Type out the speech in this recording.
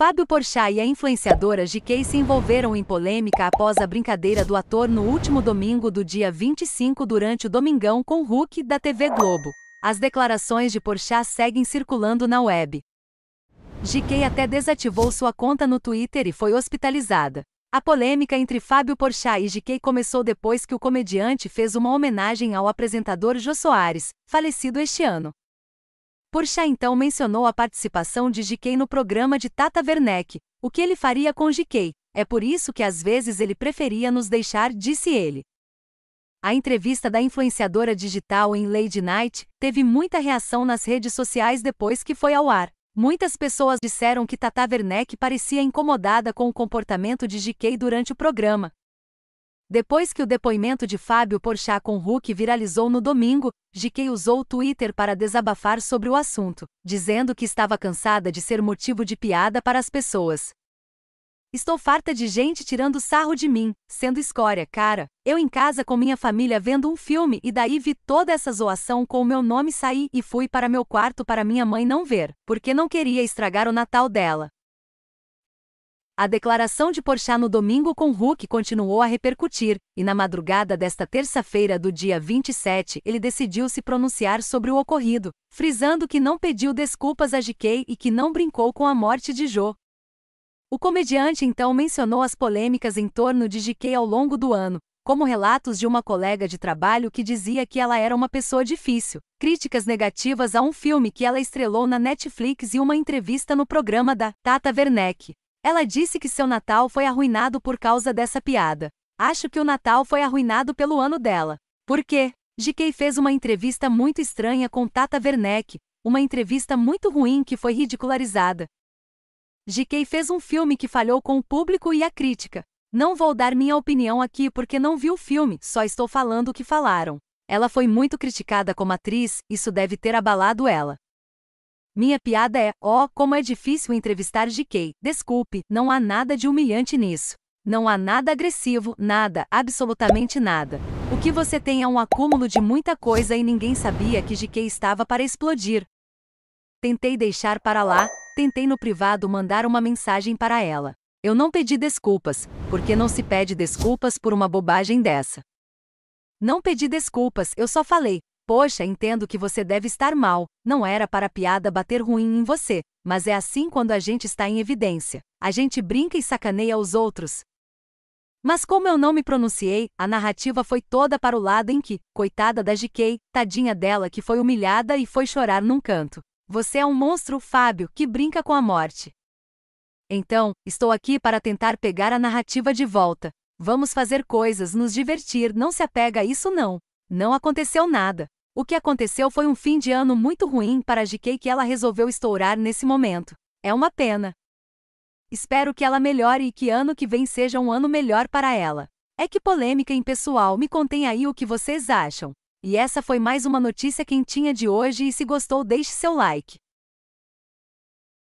Fábio Porchat e a influenciadora GK se envolveram em polêmica após a brincadeira do ator no último domingo do dia 25 durante o Domingão com Hulk da TV Globo. As declarações de Porchat seguem circulando na web. GK até desativou sua conta no Twitter e foi hospitalizada. A polêmica entre Fábio Porchat e GK começou depois que o comediante fez uma homenagem ao apresentador Jô Soares, falecido este ano. Porchat então mencionou a participação de GK no programa de Tata Werneck, o que ele faria com GK. é por isso que às vezes ele preferia nos deixar, disse ele. A entrevista da influenciadora digital em Lady Night teve muita reação nas redes sociais depois que foi ao ar. Muitas pessoas disseram que Tata Werneck parecia incomodada com o comportamento de GK durante o programa, depois que o depoimento de Fábio Porchat com Hulk viralizou no domingo, GK usou o Twitter para desabafar sobre o assunto, dizendo que estava cansada de ser motivo de piada para as pessoas. Estou farta de gente tirando sarro de mim, sendo escória, cara. Eu em casa com minha família vendo um filme e daí vi toda essa zoação com o meu nome sair e fui para meu quarto para minha mãe não ver, porque não queria estragar o Natal dela. A declaração de Porchat no domingo com Huck continuou a repercutir, e na madrugada desta terça-feira do dia 27, ele decidiu se pronunciar sobre o ocorrido, frisando que não pediu desculpas a GK e que não brincou com a morte de Jo. O comediante então mencionou as polêmicas em torno de GK ao longo do ano, como relatos de uma colega de trabalho que dizia que ela era uma pessoa difícil, críticas negativas a um filme que ela estrelou na Netflix e uma entrevista no programa da Tata Werneck. Ela disse que seu Natal foi arruinado por causa dessa piada. Acho que o Natal foi arruinado pelo ano dela. Por quê? GK fez uma entrevista muito estranha com Tata Werneck, uma entrevista muito ruim que foi ridicularizada. GK fez um filme que falhou com o público e a crítica. Não vou dar minha opinião aqui porque não vi o filme, só estou falando o que falaram. Ela foi muito criticada como atriz, isso deve ter abalado ela. Minha piada é: oh, como é difícil entrevistar GK. Desculpe, não há nada de humilhante nisso. Não há nada agressivo, nada, absolutamente nada. O que você tem é um acúmulo de muita coisa e ninguém sabia que GK estava para explodir. Tentei deixar para lá, tentei no privado mandar uma mensagem para ela. Eu não pedi desculpas, porque não se pede desculpas por uma bobagem dessa. Não pedi desculpas, eu só falei, Poxa, entendo que você deve estar mal, não era para a piada bater ruim em você, mas é assim quando a gente está em evidência. A gente brinca e sacaneia os outros. Mas como eu não me pronunciei, a narrativa foi toda para o lado em que, coitada da GK, tadinha dela que foi humilhada e foi chorar num canto. Você é um monstro, Fábio, que brinca com a morte. Então, estou aqui para tentar pegar a narrativa de volta. Vamos fazer coisas, nos divertir, não se apega a isso não. Não aconteceu nada. O que aconteceu foi um fim de ano muito ruim para a GK que ela resolveu estourar nesse momento. É uma pena. Espero que ela melhore e que ano que vem seja um ano melhor para ela. É que polêmica em pessoal, me contem aí o que vocês acham. E essa foi mais uma notícia quentinha de hoje e se gostou deixe seu like.